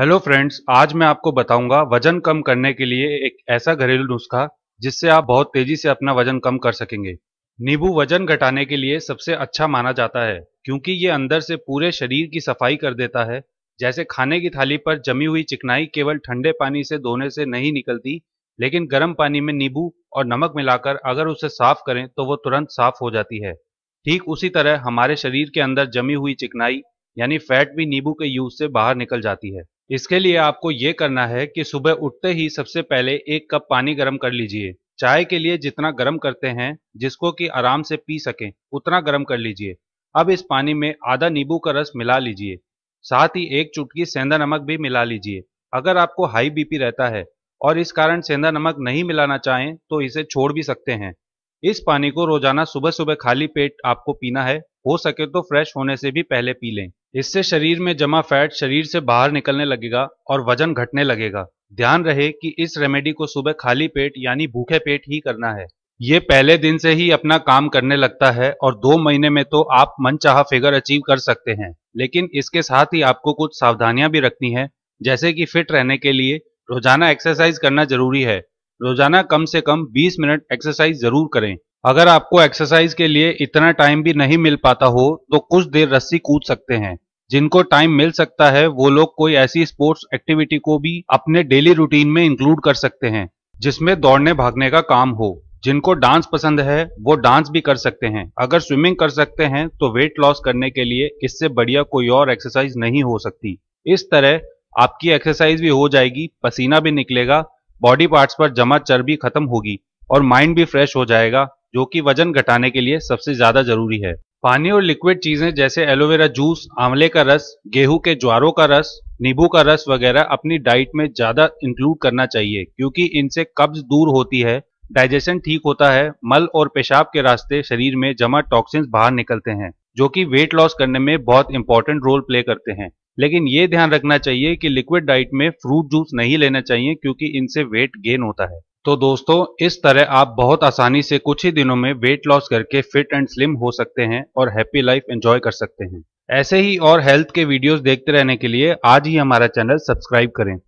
hello friends आज मैं आपको बताऊंगा वजन कम करने के लिए एक ऐसा घरेलू नुस्खा जिससे आप बहुत तेजी से अपना वजन कम कर सकेंगे नींबू वजन घटाने के लिए सबसे अच्छा माना जाता है क्योंकि ये अंदर से पूरे शरीर की सफाई कर देता है जैसे खाने की थाली पर जमी हुई चिकनाई केवल ठंडे पानी से धोने से नहीं निकलती लेकिन गर्म पानी में नींबू और नमक मिलाकर अगर उसे साफ करें तो वो तुरंत साफ हो जाती है ठीक उसी तरह हमारे शरीर के अंदर जमी हुई चिकनाई यानी फैट भी नींबू के यूज से बाहर निकल जाती है इसके लिए आपको ये करना है कि सुबह उठते ही सबसे पहले एक कप पानी गर्म कर लीजिए चाय के लिए जितना गर्म करते हैं जिसको कि आराम से पी सकें उतना गर्म कर लीजिए अब इस पानी में आधा नींबू का रस मिला लीजिए साथ ही एक चुटकी सेंधा नमक भी मिला लीजिए अगर आपको हाई बीपी रहता है और इस कारण सेंधा नमक नहीं मिलाना चाहें तो इसे छोड़ भी सकते हैं इस पानी को रोजाना सुबह सुबह खाली पेट आपको पीना है हो सके तो फ्रेश होने से भी पहले पी लें इससे शरीर में जमा फैट शरीर से बाहर निकलने लगेगा और वजन घटने लगेगा ध्यान रहे कि इस रेमेडी को सुबह खाली पेट यानी भूखे पेट ही करना है ये पहले दिन से ही अपना काम करने लगता है और दो महीने में तो आप मनचाहा फिगर अचीव कर सकते हैं लेकिन इसके साथ ही आपको कुछ सावधानियां भी रखनी है जैसे कि फिट रहने के लिए रोजाना एक्सरसाइज करना जरूरी है रोजाना कम से कम 20 मिनट एक्सरसाइज जरूर करें अगर आपको एक्सरसाइज के लिए इतना टाइम भी नहीं मिल पाता हो तो कुछ देर रस्सी कूद सकते हैं जिनको टाइम मिल सकता है वो लोग कोई ऐसी स्पोर्ट्स एक्टिविटी को भी अपने डेली रूटीन में इंक्लूड कर सकते हैं जिसमें दौड़ने भागने का काम हो जिनको डांस पसंद है वो डांस भी कर सकते हैं अगर स्विमिंग कर सकते हैं तो वेट लॉस करने के लिए इससे बढ़िया कोई और एक्सरसाइज नहीं हो सकती इस तरह आपकी एक्सरसाइज भी हो जाएगी पसीना भी निकलेगा बॉडी पार्ट्स पर जमा चर्बी खत्म होगी और माइंड भी फ्रेश हो जाएगा जो कि वजन घटाने के लिए सबसे ज्यादा जरूरी है पानी और लिक्विड चीजें जैसे एलोवेरा जूस आंवले का रस गेहूं के ज्वारों का रस नींबू का रस वगैरह अपनी डाइट में ज्यादा इंक्लूड करना चाहिए क्योंकि इनसे कब्ज दूर होती है डाइजेशन ठीक होता है मल और पेशाब के रास्ते शरीर में जमा टॉक्सिन्स बाहर निकलते हैं जो कि वेट लॉस करने में बहुत इंपॉर्टेंट रोल प्ले करते हैं लेकिन ये ध्यान रखना चाहिए कि लिक्विड डाइट में फ्रूट जूस नहीं लेना चाहिए क्योंकि इनसे वेट गेन होता है तो दोस्तों इस तरह आप बहुत आसानी से कुछ ही दिनों में वेट लॉस करके फिट एंड स्लिम हो सकते हैं और हैप्पी लाइफ एंजॉय कर सकते हैं ऐसे ही और हेल्थ के वीडियोस देखते रहने के लिए आज ही हमारा चैनल सब्सक्राइब करें